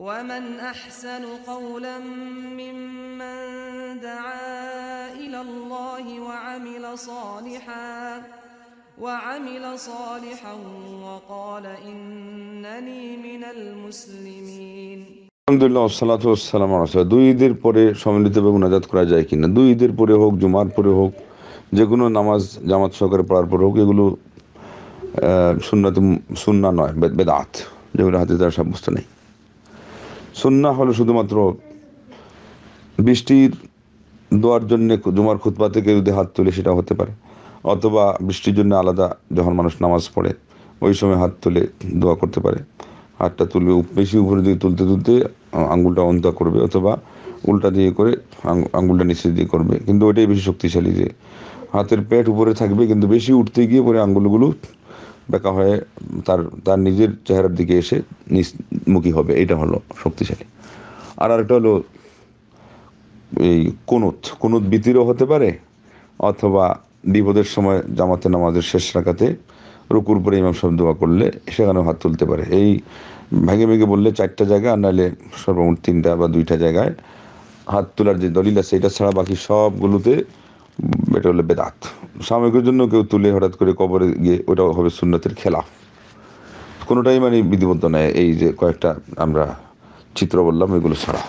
ومن احسن قولا ممن دعا الى الله وعمل صالحا وعمل صالحا وقال انني من المسلمين আলহামদুলিল্লাহ والصلاه والسلام على رسول দুই ঈদের পরে সম্মিলিতভাবে মুনাজাত করা যায় কিনা দুই ঈদের পরে হোক জুমার পরে হোক যে কোনো নামাজ জামাত সহকারে পড়ার পরে হোক এগুলো সুন্নাত সুন্না নয় বেদাত যেগুলো হাতে তার সাব্যস্ত নেই সুন্না হলো শুধুমাত্র বৃষ্টির দোয়ার জন্য জুমার খুতবা থেকে যদি হাত তুলে সেটা হতে পারে অথবা বৃষ্টির জন্য আলাদা যখন মানুষ নামাজ পড়ে ওই সময় হাত তুলে দোয়া করতে পারে হাতটা তুলবে বেশি উপরে দিয়ে তুলতে তুলতে আঙ্গুলটা অন্ত করবে অথবা উল্টা দিয়ে করে আঙ্গুলটা নিচে দিয়ে করবে কিন্তু ওইটাই বেশি শক্তিশালী যে হাতের পেট উপরে থাকবে কিন্তু বেশি উঠতে গিয়ে পরে আঙ্গুলগুলো বেঁকা হয়ে তার তার নিজের চেহারার দিকে এসে মুখী হবে এটা হলো শক্তিশালী আর আরেকটা হলো এই কোনুত কোনুত বিতিরও হতে পারে অথবা বিপদের সময় জামাতে নামাজের শেষ রাখাতে রুকুর পরে ইমাম সাহেব দোয়া করলে সেখানেও হাত তুলতে পারে এই ভেঙে ভেঙে বললে চারটা জায়গা আর নাহলে সর্বমোট তিনটা বা দুইটা জায়গায় হাত তোলার যে দলিল আছে এটা ছাড়া বাকি সবগুলোতে এটা হলো বেদাত সাময়িকের জন্য কেউ তুলে হঠাৎ করে কবরে গিয়ে ওটাও হবে সুন্নতের খেলাফ কোনোটাই মানে বিধিবদ্ধ নাই এই যে কয়েকটা আমরা চিত্র বললাম এগুলো ছাড়া